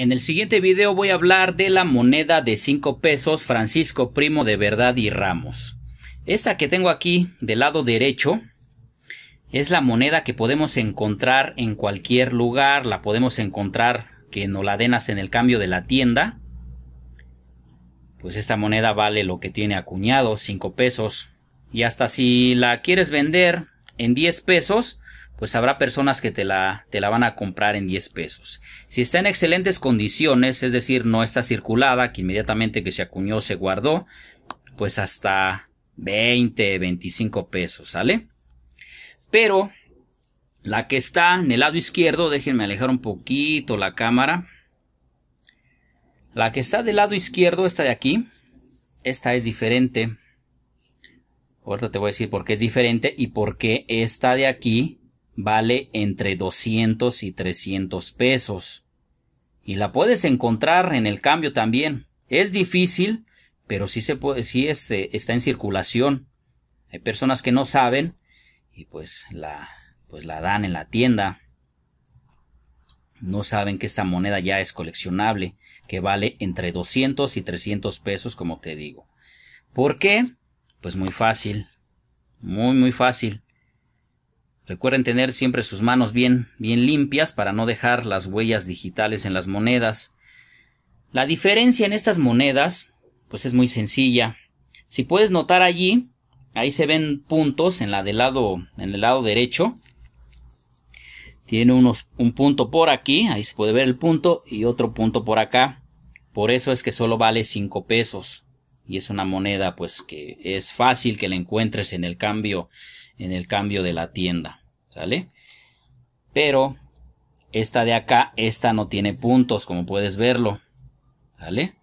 En el siguiente video voy a hablar de la moneda de 5 pesos Francisco Primo de Verdad y Ramos. Esta que tengo aquí del lado derecho es la moneda que podemos encontrar en cualquier lugar, la podemos encontrar que nos la den hasta en el cambio de la tienda. Pues esta moneda vale lo que tiene acuñado, 5 pesos. Y hasta si la quieres vender en 10 pesos, pues habrá personas que te la, te la van a comprar en 10 pesos. Si está en excelentes condiciones, es decir, no está circulada, que inmediatamente que se acuñó se guardó, pues hasta 20, 25 pesos, ¿sale? Pero la que está en el lado izquierdo, déjenme alejar un poquito la cámara. La que está del lado izquierdo, esta de aquí, esta es diferente. Ahorita te voy a decir por qué es diferente y por qué esta de aquí vale entre 200 y 300 pesos. Y la puedes encontrar en el cambio también. Es difícil, pero sí se puede, sí este, está en circulación. Hay personas que no saben y pues la, pues la dan en la tienda. No saben que esta moneda ya es coleccionable, que vale entre 200 y 300 pesos, como te digo. ¿Por qué? Pues muy fácil. Muy, muy fácil. Recuerden tener siempre sus manos bien, bien limpias para no dejar las huellas digitales en las monedas. La diferencia en estas monedas, pues es muy sencilla. Si puedes notar allí, ahí se ven puntos en la del lado, en el lado derecho. Tiene unos, un punto por aquí, ahí se puede ver el punto, y otro punto por acá. Por eso es que solo vale 5 pesos. Y es una moneda, pues, que es fácil que la encuentres en el cambio, en el cambio de la tienda. ¿Sale? Pero esta de acá, esta no tiene puntos, como puedes verlo. sale,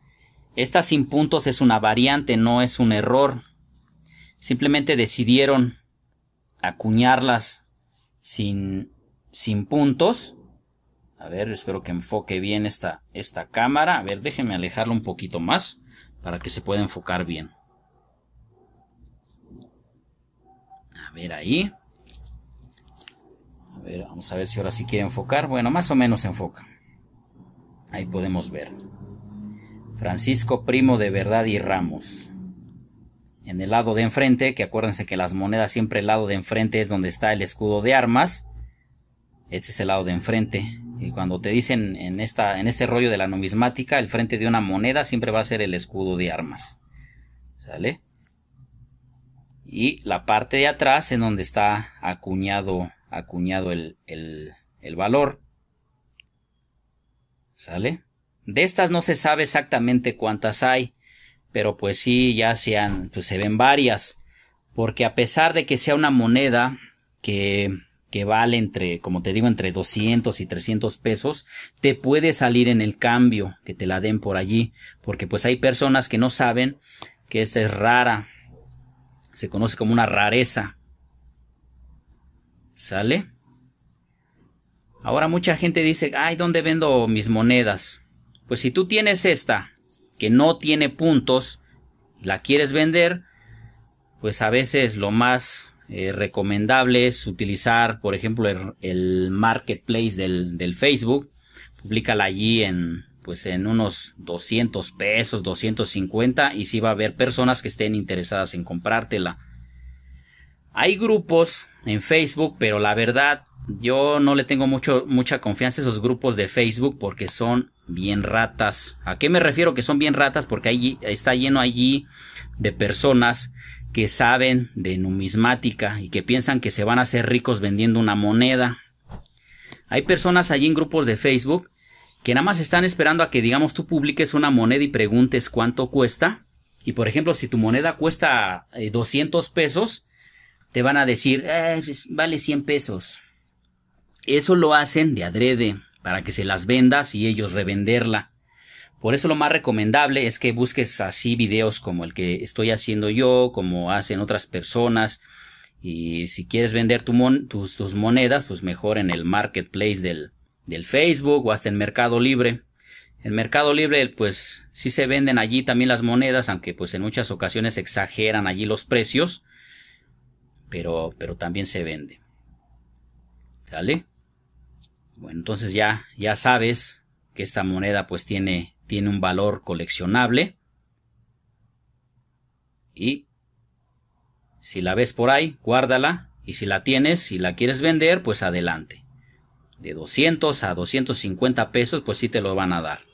Esta sin puntos es una variante, no es un error. Simplemente decidieron acuñarlas sin, sin puntos. A ver, espero que enfoque bien esta, esta cámara. A ver, déjeme alejarlo un poquito más para que se pueda enfocar bien. A ver ahí. A ver, vamos a ver si ahora sí quiere enfocar. Bueno, más o menos enfoca. Ahí podemos ver. Francisco Primo de Verdad y Ramos. En el lado de enfrente, que acuérdense que las monedas siempre el lado de enfrente es donde está el escudo de armas. Este es el lado de enfrente. Y cuando te dicen en, esta, en este rollo de la numismática, el frente de una moneda siempre va a ser el escudo de armas. ¿Sale? Y la parte de atrás en donde está acuñado acuñado el, el, valor. ¿Sale? De estas no se sabe exactamente cuántas hay, pero pues sí, ya se pues se ven varias, porque a pesar de que sea una moneda que, que vale entre, como te digo, entre 200 y 300 pesos, te puede salir en el cambio, que te la den por allí, porque pues hay personas que no saben que esta es rara, se conoce como una rareza, ¿Sale? Ahora mucha gente dice, ay, ¿dónde vendo mis monedas? Pues si tú tienes esta, que no tiene puntos, la quieres vender, pues a veces lo más eh, recomendable es utilizar, por ejemplo, el, marketplace del, Facebook. Publícala allí en, pues en unos 200 pesos, 250 y si va a haber personas que estén interesadas en comprártela. Hay grupos en Facebook, pero la verdad yo no le tengo mucho, mucha confianza a esos grupos de Facebook porque son bien ratas. ¿A qué me refiero que son bien ratas? Porque está lleno allí de personas que saben de numismática y que piensan que se van a hacer ricos vendiendo una moneda. Hay personas allí en grupos de Facebook que nada más están esperando a que digamos tú publiques una moneda y preguntes cuánto cuesta. Y por ejemplo, si tu moneda cuesta 200 eh, pesos, te van a decir, eh, pues, vale 100 pesos. Eso lo hacen de adrede, para que se las vendas y ellos revenderla. Por eso lo más recomendable es que busques así videos como el que estoy haciendo yo, como hacen otras personas. Y si quieres vender tus, monedas, pues mejor en el marketplace del, del Facebook o hasta en Mercado Libre. En Mercado Libre, pues ...si se venden allí también las monedas, aunque pues en muchas ocasiones exageran allí los precios pero, pero también se vende. ¿Sale? Bueno, entonces ya, ya sabes que esta moneda pues tiene, tiene un valor coleccionable. Y si la ves por ahí, guárdala. Y si la tienes, si la quieres vender, pues adelante. De 200 a 250 pesos, pues sí te lo van a dar.